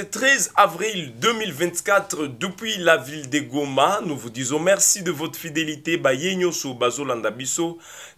13 avril 2024, depuis la ville de Goma, nous vous disons merci de votre fidélité. Bayenyo so bazolanda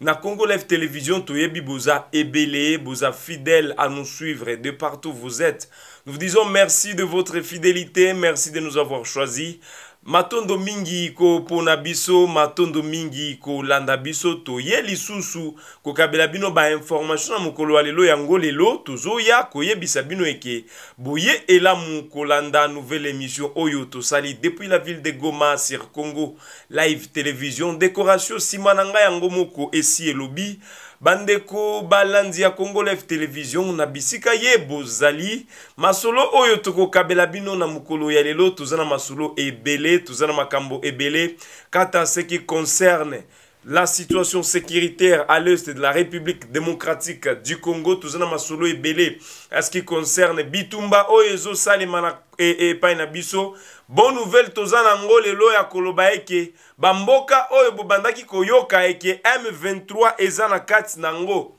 na Congo Télévision toyebi boza ebele, boza fidèle à nous suivre de partout vous êtes. Nous vous disons merci de votre fidélité, merci de nous avoir choisis. matondo mingi kopona biso matondo mingi kolanda biso toye lisusu kokabela bino bainformatio na mokolo ya lelo yango lelo tozoya koyebisa bino eke boye elamu kolanda nouvelle émission oyo tosali depuis la ville de goma sur congo live télévision décoration nsima na ngai yango moko esi elobi bandeko balandi ya congo live television na bisika ye bozali masolo oyo tokokabela bino na mokolo ya lelo toza na masolo ebele toza na makambo ebele kata se qui concerne la situation sécuritaire à l'est de la République démocratique du Congo, tozana masolo Belé, à ce qui concerne bitumba oyo Salimana et na biso bon nouvelle Tuzana Ngole, lelo ya koloba eke bamboka oyo Bandaki, koyoka eke m23 Ezana na nango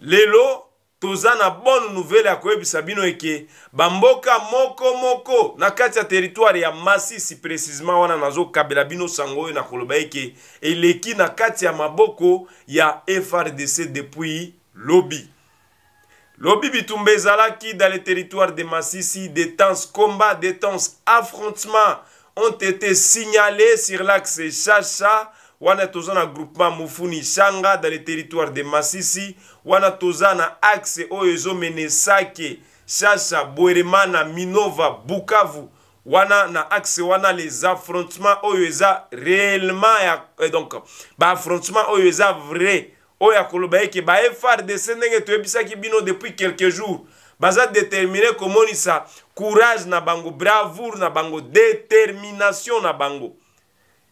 lelo toza na bonne nouvele ya koyebisa bino eke bamboka moko moko na kati ya teritware ya masisi précisement wana nazokabela bino sango oyo na koloba eke eleki na kati ya maboko ya frdc depuis lobi lobi bitumba ezalaki dans le territoire de masisi des temps combat des temps affrontement ont été signalés sur l'axe chacha wana toza na groupement mufuni shanga dans le territoire de masisi wana toza na axe oyo ezomene sake shasha bwerema na minova bukavu wana na axe wana les affrontements oyo eza réellement ya eh, donc baaffrontement oyo eza vrai oyo akoloba eke ba frdc ndenge toyebisaki bino depuis quelques jours baza détermine komonisa courage na bango bravoure na bango détermination na bango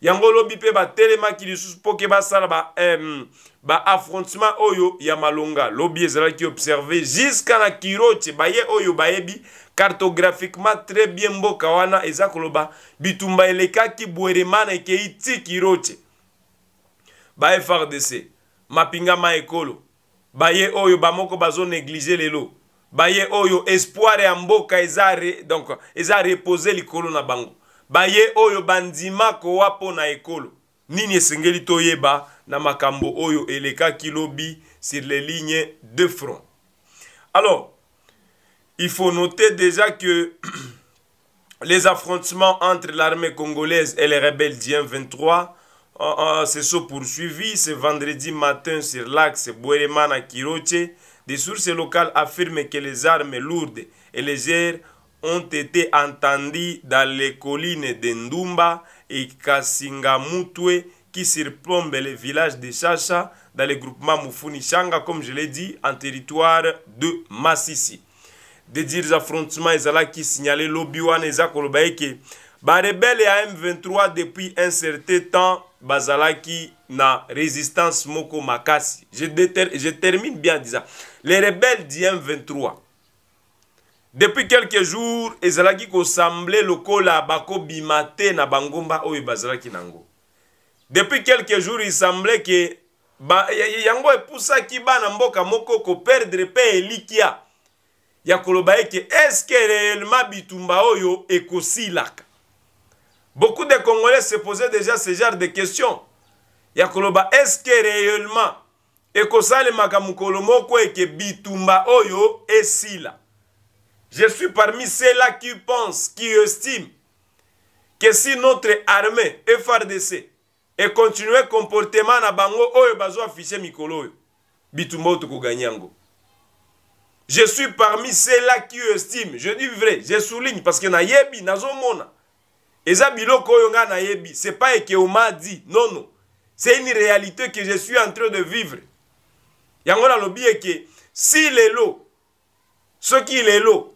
yango olobi mpe batelemaki lisusu mpo ke basala ba, um, baaffrontement oyo ya malonga lobi ezalaki observe jiska na kiroti baye oyo bayebi cartographiquement très bien mboka wana eza koloba bitumba elekaki bweremana ekei ti kiroti ba frdc mapingama ekolo baye oyo bamoko bazonéglige lelo baye oyo espoir ya mboka eza, re, donc, eza repose likolo na bango nini de front alors il faut noter déjà que les affrontements entre l'armée congolaise et les rebelles m 23 euh, euh, se sont poursuivis ce vendredi matin sur l'axe Boueremana-Kiroche. Des sources locales affirment que les armes lourdes et légères ont été entendus dans les collines de Ndumba et Kasingamutwe qui surplombent les villages de Chacha dans le groupement Mufunishanga comme je l'ai dit, en territoire de Masisi. Des dires affrontements, ils qui signalé l'Obiwan et Zakolobaïke. Ba rebelle M23 depuis un certain temps, bazalaki na résistance moko makasi. Je, je termine bien disant, les rebelles du M23, depuis quelques jours ezalaki kosemble lokola bakobima te na bangomba oyo bazalaki nango depuis quelques jours esemble ke ba, yango epusaki bana mboka moko koperdre mpe elikia ya koloba eke eske réellement bitumba oyo ekosilaka beaucoup de congolais se posaient déjà ce genre de question ya koloba eske réellement ekosalemaka mokolo moko eke bitumba oyo esila Je suis parmi ceux-là qui pensent, qui estiment que si notre armée FRDC et continuer comportement na bango oyo bazo afficher mikolo oyo bitumba oyo tokoganya yango je suis parmi ceux-là qui estiment je dis vrai je souligne parce que nayebi nazomona eza biloko oyo ngai nayebi c'est pas ekeoma di non non c'est une réalité que je suis en train de vivre yango nalobi eke si lelo soki lelo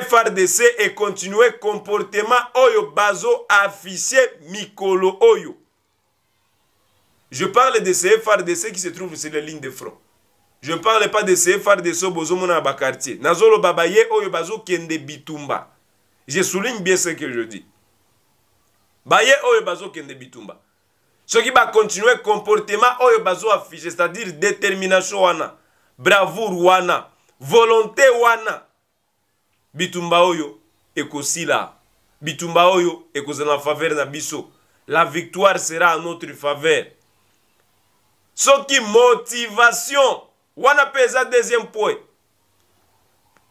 FRDC continuer comportement oyo bazo affiché mikolo oyo. Je parle de ces FRDC qui se trouvent sur les lignes de front. Je ne parle pas de ces FRDC au à quartier. Nazolo oyo bazo kende bitumba. Je souligne bien ce que je dis. Baye oyo bazo kende bitumba. Ce qui va continuer comportement oyo bazo affiché, c'est-à-dire détermination wana, bravoure wana, volonté wana. bitumba oyo ekosila bitumba oyo ekozala na faveur na biso la victoire sera en notre faveur soki motivation wana mpe eza deuxième point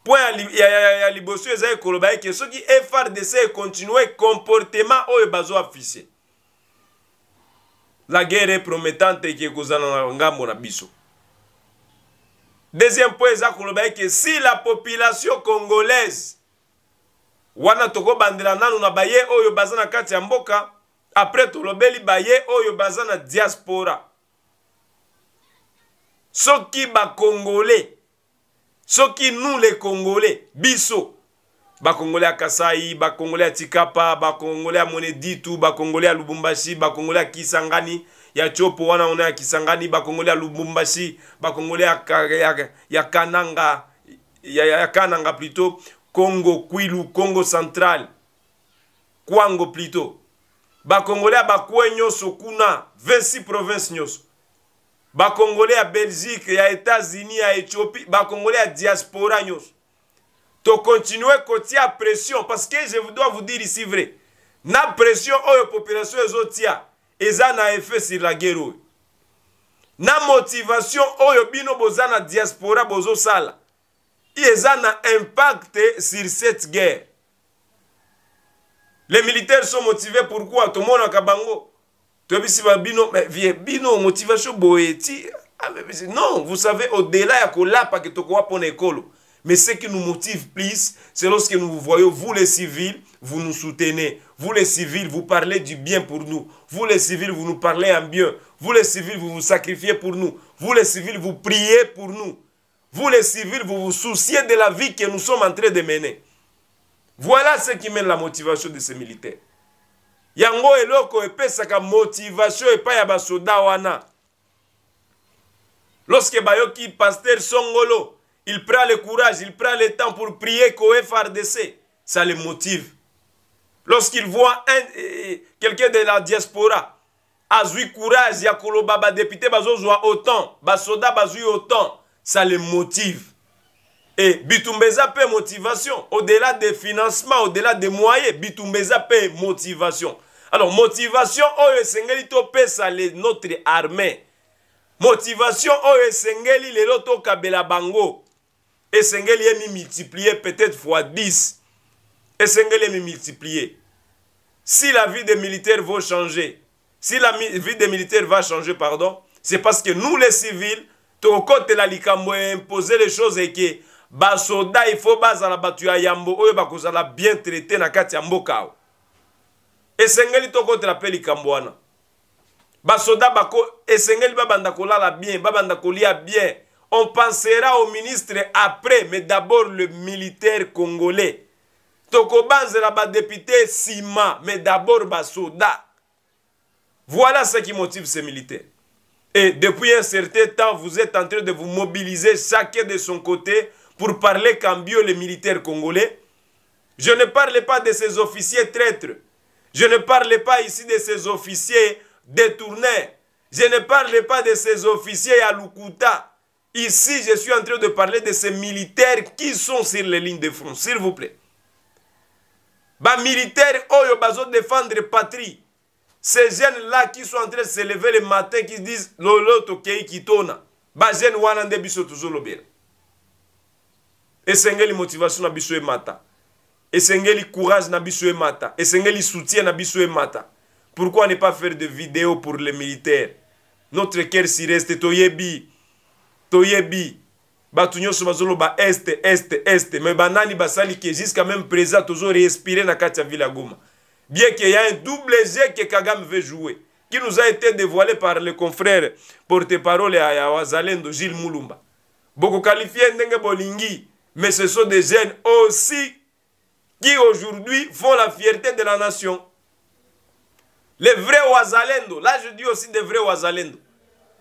point ya liboso eza ekoloba eke soki frdc ekontinue comportement oyo bazoafise la guerre promettante eke ekozala na ngambo na biso deuxième point eza koloba eke si la population congolaise wana tokobandela nanu na baye oyo baza na kati ya mboka après tolobeli baye oyo baza na diaspora soki bakongolais soki nous les congolais biso bakongole ya kasai bakongole ya tikapa bakongole ya moneditu bakongole ya lubumbashi bakongole ya kisangani ya chopo wana ona ya kisangani bakongole ya lubumbashi bakongole ya, ya, ya kananga ya, ya kananga plutôt congo kwilu congo central kwango plutôt bakongole ya bakwe nyonso kuna 26 province nyonso bakongole ya belgique ya états-unis ya éthiopie bakongole ya diaspora nyonso tokontinue kotia pression parce que je dois vous dire ici vrai na pression oyo population ezotia eza na effet sur la guerre oyo na motivation oyo bino boza na diaspora bozosala eza na impact sur cette guerre les militaires sont motivés pourquoi tomonaka bango toyebisi babino vie bino motivation boye ti ah, non vous savez au-delà ya kolapa ke tokowa mpo na ekolo Mais ce qui nous motive plus, c'est lorsque nous vous voyons, vous les civils, vous nous soutenez. Vous les civils, vous parlez du bien pour nous. Vous les civils, vous nous parlez en bien. Vous les civils, vous vous sacrifiez pour nous. Vous les civils, vous priez pour nous. Vous les civils, vous vous souciez de la vie que nous sommes en train de mener. Voilà ce qui mène la motivation de ces militaires. Yango eloko epesaka motivation pas ya basoda wana. Lorsque bayoki pasteur Songolo Il prend le courage, il prend le temps pour prier qu'OFRDC. Ça le motive. Lorsqu'il voit eh, eh, quelqu'un de la diaspora, azui courage ya koloba badepute bazozwa autant basoda bazwi autant ça le motive e bitumba eza mpe motivation au-delà de financement au-delà de moyen bitumba eza mpe motivation alors motivation oyo esengeli topesa le notre armée motivation oyo esengeli lelo tokabela bango esengeli mis multiplié peut-être fois 10 esengeli mis multiplié. si la vie des militaires va changer si la vie des militaires va changer pardon c'est parce que nous les civils la likambo imposer les choses que basoda soldats, bazala bato ya yambo oyo bakozala bien traité na kati ya mboka ton côté tokotela peli likambo wana basoda bako esengeli babanda kolala bien babanda kolia bien on pensera au ministre après, mais d'abord le militaire congolais. la ba député Sima, mais d'abord ba Voilà ce qui motive ces militaires. Et depuis un certain temps, vous êtes en train de vous mobiliser chacun de son côté pour parler Cambio, les militaires congolais. Je ne parle pas de ces officiers traîtres. Je ne parle pas ici de ces officiers détournés. Je ne parle pas de ces officiers à Lukuta. Ici, je suis en train de parler de ces militaires qui sont sur les lignes de front, s'il vous plaît. Bah, militaires, oh, de défendre patrie. Ces jeunes-là qui sont en train de se lever le matin, qui disent, l'autre qui kitona. Bah, jeunes, wanande biso toujours l'obéir. la motivation na biso emata esengeli courage na biso emata esengeli soutien na biso mata. pourquoi ne pas faire de vidéos pour les militaires notre cœur s'y reste toyebi toyebi Batunyosu nyonso ba est, est, est. Mais banani basali ke jusqu'à même présent toujours na kati ya bien qu'il y a un double jeu que Kagame veut jouer, qui nous a été dévoilé par le confrère porte-parole à Wazalendo, Gilles Moulumba. Beaucoup qualifié Ndenge Bolingi, mais ce sont des jeunes aussi qui aujourd'hui font la fierté de la nation. Les vrais Oazalendo, là je dis aussi des vrais Oazalendo.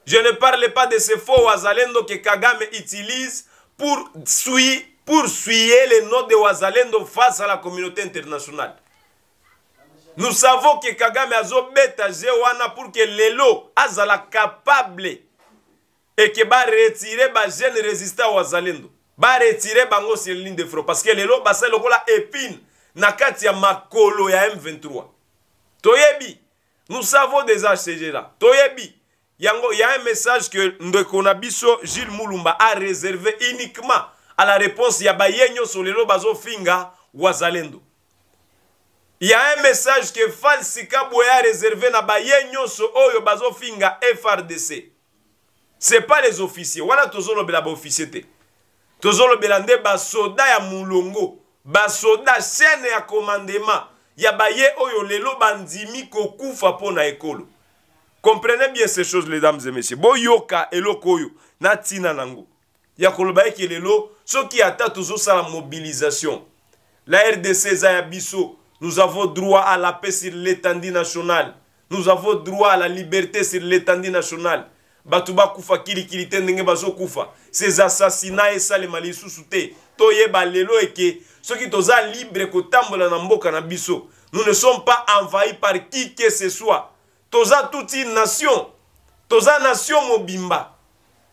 Je ne parle pas de ces faux wazalendo que Kagame utilise pour, suyer, pour suyer le nom de wazalendo face à la communauté internationale. Nous savons que Kagame azobeta zewana pour que lelo azala capable et que ba retirer ba jeune résistant wazalendo. Ba retirer bango sur ligne de front parce que lelo basa lokola épine na kati ya makolo ya M23. Toyebi, nous savons déjà ces gens-là. Toyebi, yango ya un message que ndeko na biso Jules Mulumba a réservé uniquement à la réponse ya baye nyonso lelo bazofinga wazalendo ya un message que falsi kabwe a réservé na baye nyonso oyo bazofinga FRDC c'est pas les officiers wana tozolobela baofficier te tozolobela nde basoda ya molongo basoda chaîne ya commandement ya baye oyo lelo bandimi kokufa mpo na ekolo comprenez bien ces choses les dames et messieurs boyoka eloko Natina na nango ya koloba qui lelo soki ça la mobilisation la rdc eza ya nous avons droit à la paix sur l'étendue nationale nous avons droit à la liberté sur l'étendue nationale Batuba kili kilikili te Bazo bazokufa ces assassinats esalema lisusu te toyeba lelo Ce qui est libre kotambola na mboka na biso nous ne sommes pas envahis par qui que ce soit toza tuti nation toza nation mobimba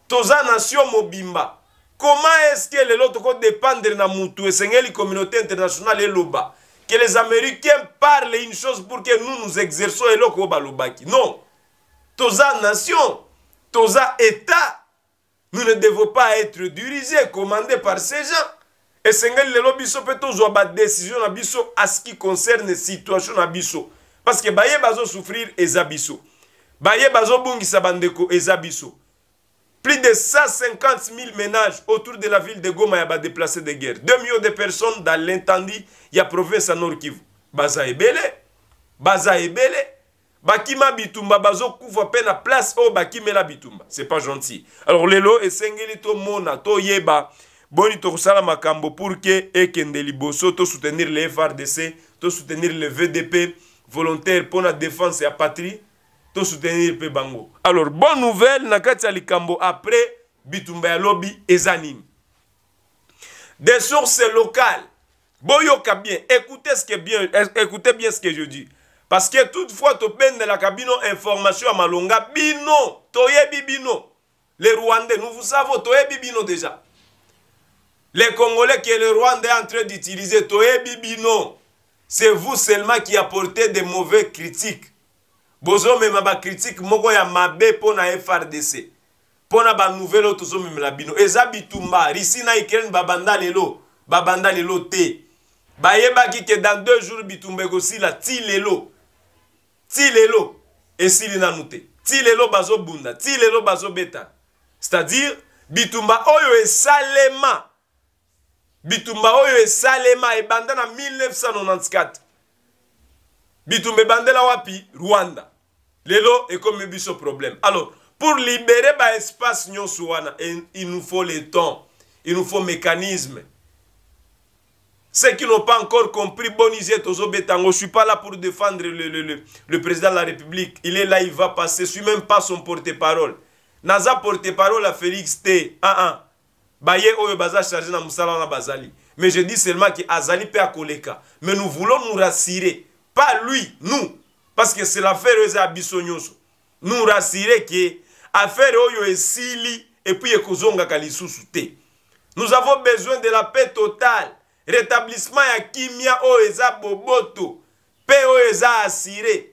toza nation mobimba comment estce lelo tokodépendre na mutu esengeli communauté internationale eloba que les américains parlent une chose pour que nous nous exerçons eloko oyo balobaki non toza nation toza état nous ne devons pas être dirigés commandés par ces gens esengeli lelo biso mpe tozwa badécision na biso à ce qui concerne situation na biso parce que baye bazo souffrir ezabiso baye bazo bungisa bandeko ezabiso plus de 150 000 ménages autour de la ville de Goma y'a déplacés de guerre 2 millions de personnes dans l'intendie ya province à Nord Kivu baza ebele baza ebele bakima bitumba bazokufa peine à place oyo bakimela bitumba c'est pas gentil alors lelo mona to yeba. boni tokosala makambo pour que boso ekende liboso soutenir le frdc soutenir le vdp volontaire pour la défense et la patrie, tout soutenir le bango. Alors, bonne nouvelle, nakati likambo après bitumba Lobi et Des sources locales. Boyoka bien, écoutez ce que bien, écoutez bien ce que je dis. Parce que toutefois, tu peines de la cabine information à Malonga, bino, Toye bino. Les Rwandais, nous vous savons, Toye bino déjà. Les Congolais qui le Rwandais en train d'utiliser, Toye Bibino. c'est vous seulement qui apportez des mauvais critiques bozomema bacritique moko ya mabe mpo na frdc mpo na banouvele oyo tozomemela bino eza bitumba risi na ukraine babanda lelo babanda lelo te bayebaki ke dans deux jours bitumba ekosila ti lelo ti lelo esili nanu te ti lelo bazobunda ti lelo bazobeta c'est-à-dire bitumba oyo esalema bitumba oyo esalema ebanda na 1994 bitumba ebandela wapi rwanda lelo ekomi biso problème alors pour libérer baespace nyonso wana eh, il nous faut le temps il nous faut mécanisme ceux qui n'ont pas encore compris bonisie tozobetango je suis pas là pour défendre le, le, le, le président de la république il est là il va passer je suis même pas son porte-parole naza porte-parole à félix t 1 1 baye oyo baza chargé na mosala wana bazali mais je dis seulement ke azali mpe akoleka mais nous voulons nous rassurer pas lui nous parce que c'est l'affaire oyo eza ya biso nyonso nous rassurer ke affaire oyo esili epuis ekozongaka lisusu te nous avons besoin de la paix totale rétablissement ya kimia oyo eza boboto mpe oyo eza assuré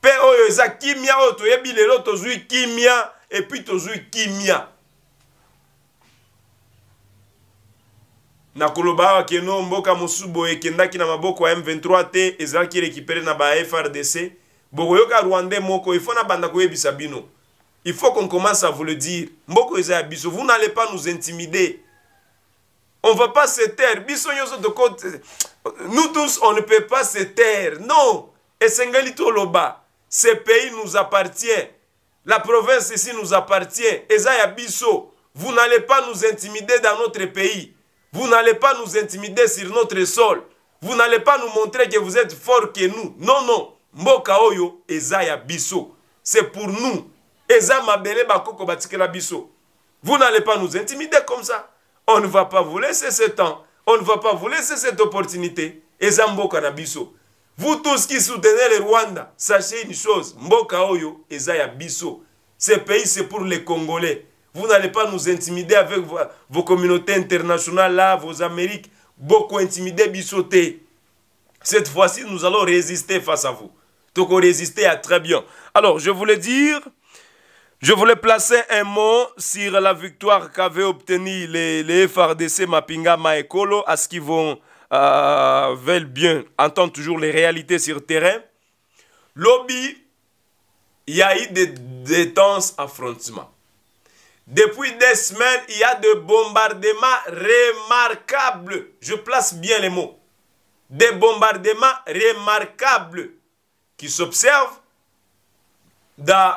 mpe oyo eza kimia oyo toyebi lelo tozwi kimia epuis tozwi kimia na awa keno mboka musubo kenda ekendaki na maboko ya m23 te ezalaki récupere na ba frdc bokoyoka Rwanda moko ifo ko koyebisa bino il faut qu'on commence à vous le dire mboko eza vous n'allez pas nous intimider on va pas se taire biso de côté nous tous on ne peut pas se taire non esengeli toloba ce pays nous appartient la province ici nous appartient eza vous n'allez pas nous intimider dans notre pays vous n'allez pas nous intimider sur notre sol. Vous n'allez pas nous montrer que vous êtes fort que nous. Non, non. Mboka oyo, ezaya biso. C'est pour nous. Ezama mabele bakoko batikela biso. Vous n'allez pas nous intimider comme ça. On ne va pas vous laisser ce temps. On ne va pas vous laisser cette opportunité. Eza mboka Vous tous qui soutenez le Rwanda, sachez une chose. Mboka oyo, ezaya biso. Ce pays, c'est pour les Congolais. Vous n'allez pas nous intimider avec vos communautés internationales là, vos Amériques, beaucoup intimider, bisoter. Cette fois-ci, nous allons résister face à vous. Donc, résister à très bien. Alors, je voulais dire, je voulais placer un mot sur la victoire qu'avaient obtenue les, les, FRDC Mapinga Maekolo à ce qu'ils vont euh, veulent bien entendre toujours les réalités sur terrain. Lobby, il y a eu des, des affrontements. Depuis des semaines, il y a des bombardements remarquables. Je place bien les mots. Des bombardements remarquables qui s'observent dans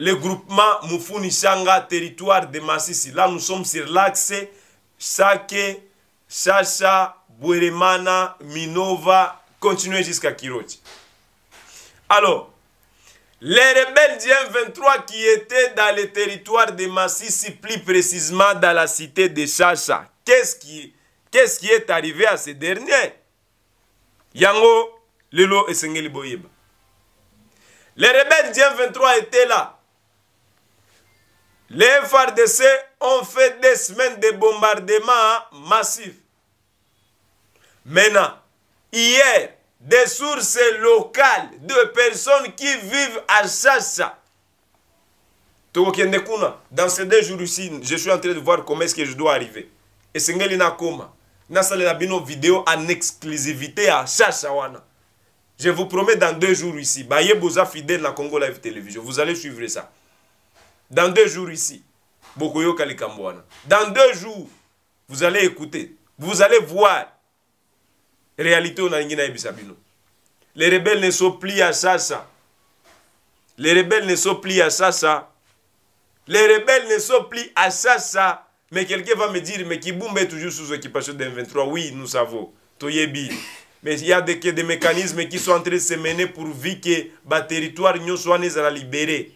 le groupement Mufunishanga, territoire de Massissi. Là, nous sommes sur l'axe Sake, Chacha, Buerimana, Minova, continuez jusqu'à Kiroti. Alors, les rebelles du 23 qui étaient dans le territoire de Massissi, plus précisément dans la cité de Chacha, qu'est-ce qui, qui, est arrivé à ces derniers Yango, Lelo et Les rebelles du 23 étaient là. Les FRDC ont fait des semaines de bombardements massifs. Maintenant, hier, des sources locales de personnes qui vivent à Sassa. Dans ces deux jours ici, je suis en train de voir comment est-ce que je dois arriver. Et c'est vidéo en exclusivité à Je vous promets dans deux jours ici. la Congo Live Télévision. Vous allez suivre ça. Dans deux jours ici. Bokoyo Dans deux jours, vous allez écouter. Vous allez voir réalité une guinée nayebisa bino les rebelles ne sont à ça ça Les rebelles ne sont à ça ça Les rebelles ne sont plus à ça mais quelqu'un va me dire mais qui est toujours sous occupation m 23 oui nous savons mais il y a des, mécanismes qui sont en train de se mener pour vivre que le territoire soit à à libéré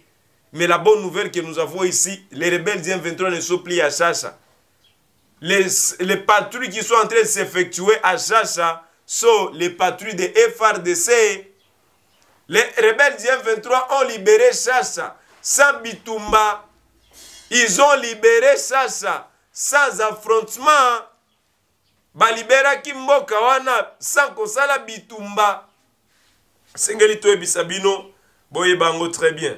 mais la bonne nouvelle que nous avons ici les rebelles m 23 ne sont plus à ça les, les patrouilles qui sont en train de s'effectuer à ça sont les patrouilles de FRDC. Les rebelles du M23 ont libéré Sasa sans Bitumba. Ils ont libéré Sasa sans affrontement. balibéraki mboka wana sans kosala bitumba sengeli toyebisa bino boyeba yango très bien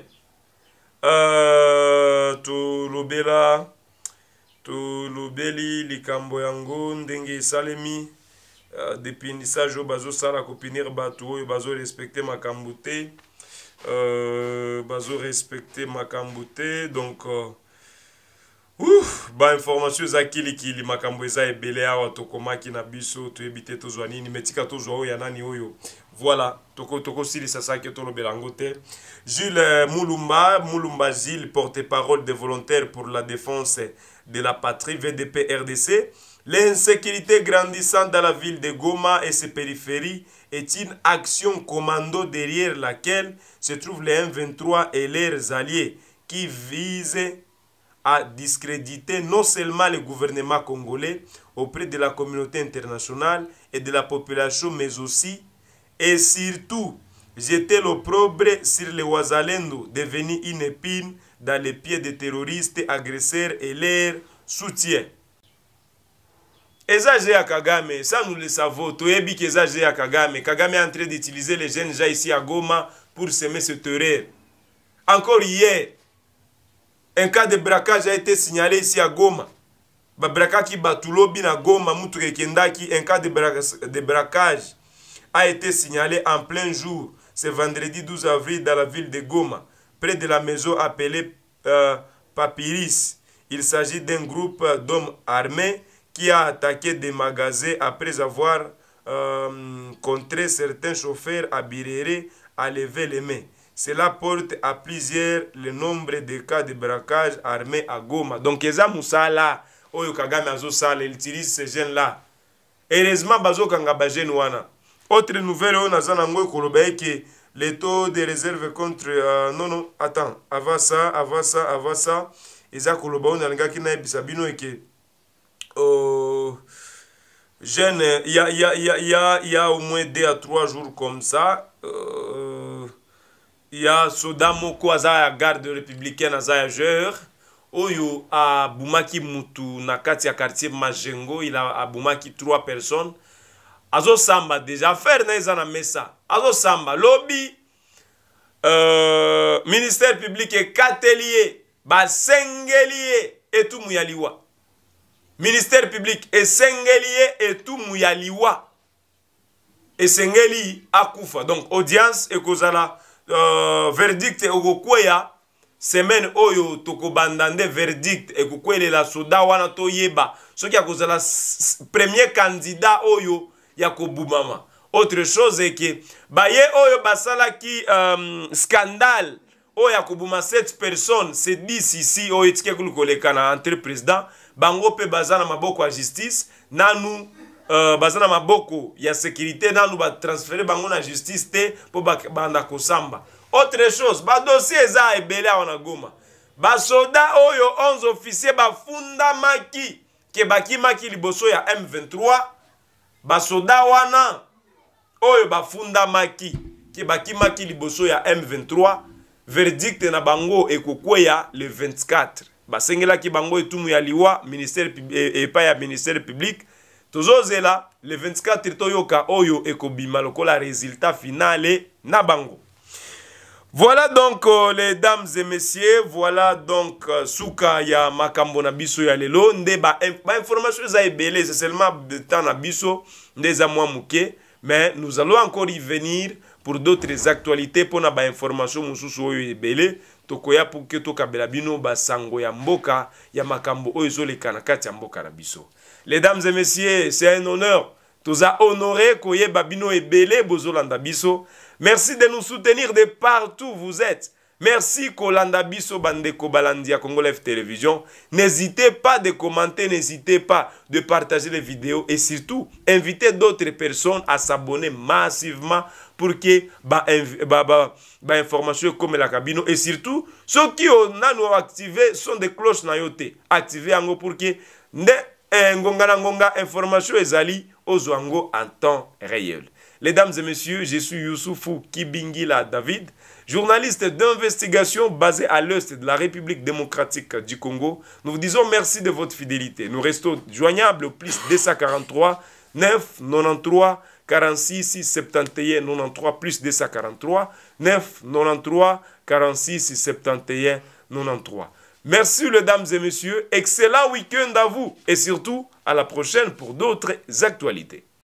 euh, tolobela tolobeli likambo yango ndenge esalemi Euh, depinissage oyo bazosala kopinir bato oyo bazorespecte makambo te euh, bazorespecte makambo te donc euh, ouf bainformation eza kilikili makambo eza ebele awa tokomaki na biso toyebi te tozwa nini me tika tozwa oyo ya nani oyo voilà tokosilisa toko sake tolobela yango te jules euh, mulumba mulumba gile porte parole des volontaires pour la défense de la patrie vdp rdc L'insécurité grandissante dans la ville de Goma et ses périphéries est une action commando derrière laquelle se trouvent les M23 et leurs alliés qui visent à discréditer non seulement le gouvernement congolais auprès de la communauté internationale et de la population, mais aussi et surtout jeter l'opprobre sur les Ouazalendo devenus une épine dans les pieds des terroristes, agresseurs et leurs soutiens eza à Kagame, ça nous le savons. Toyebi qu'eza je à Kagame. Kagame est en train d'utiliser les jeunes gens ici à Goma pour semer ce terreur. Encore hier, un cas de braquage a été signalé ici à Goma. na Goma, un cas de, braquage a été signalé en plein jour, ce vendredi 12 avril, dans la ville de Goma, près de la maison appelée euh, Papyrus. Il s'agit d'un groupe d'hommes armés qui a attaqué des magasins après avoir euh, contré certains chauffeurs à Biréré à lever les mains. Cela porte à plusieurs le nombre de cas de braquage armé à Goma. Donc, Eza Moussala, Oyo Kagame Azosala, il utilise ces jeunes-là. Heureusement, Bazo Kangaba jeune wana. Autre nouvelle, on a Zanango Kolobaye qui le taux de réserve contre. Euh, non, non, attends, avant ça, avant ça, avant ça, Eza Koloba, on a un gars qui n'a pas euh, jeûne, il y a, y, a, y, a, y a, au moins 2 à 3 jours comme ça. Euh, il y a soda moko aza ya garde républicaine aza ya joueur oyo abumaki mutu na kati ya quartier majengo il abumaki 3 personnes azosamba deja affaire na eza na mesa azosamba lobi euh, ministère public ekateli ye basengeli ye etumu ya liwa ministère public esengeli ye etumu ya liwa esengeli akufa donc audience ekozala uh, verdict ekokweya semaine oyo tokobanda nde verdict ekokwelela soda wana toyeba soki akozala premier candidat oyo ya kobumama autre chose eke baye oyo basalaki um, scandale oyo ya kobuma 7 personnes c'est 10 ici oyo etikaki koleka na entre président bango mpe baza na maboko ya justice nanu euh, baza na maboko ya sécurité nanu batransfere bango na justice te mpo banda kosamba autre chose badossier eza ebele awa na goma basoda oyo 11 officier bafundamaki ke bakimaki liboso ya m23 basoda wana oyo bafundamaki ke bakimaki liboso ya m23 verdict na bango ekokweya le 24 basengelaki bango etumu ya liwa eh, eh, epai ya ministère publique tozozela le 24 toyoka oyo ekobima lokola résultat finale na bango voilà donc euh, les dames et messieurs voilà donc euh, suka ya makambo na biso ya lelo nde bainformation eza ebele c'est seulement temps na biso nde eza mwa moke mais nous allons encore y venir pour d'autres actualités mpona bainformation mosusu oyo ebele tokoya mpo ke tokabela bino basango ya mboka ya makambo oyo ezoleka na kati ya mboka na biso dames et messieurs c'est un honneur toza honoré koyeba bino ebele bozolanda biso merci de nous soutenir de partout vous êtes Merci Kolanda Biso Bandeko Balandia Congo Live Télévision. N'hésitez pas de commenter, n'hésitez pas de partager les vidéos et surtout, invitez d'autres personnes à s'abonner massivement pour que l'information comme la cabine et surtout ceux qui ont activé sont des cloches nayote activez pour que ne informations soient en temps réel. Les et messieurs, je suis Youssoufou Kibingila David journaliste d'investigation basé à l'Est de la République démocratique du Congo, nous vous disons merci de votre fidélité. Nous restons joignables au plus 243 9 93 46 71 93 plus 243 9 93 46 71 93. Merci, les dames et messieurs. Excellent week-end à vous et surtout à la prochaine pour d'autres actualités.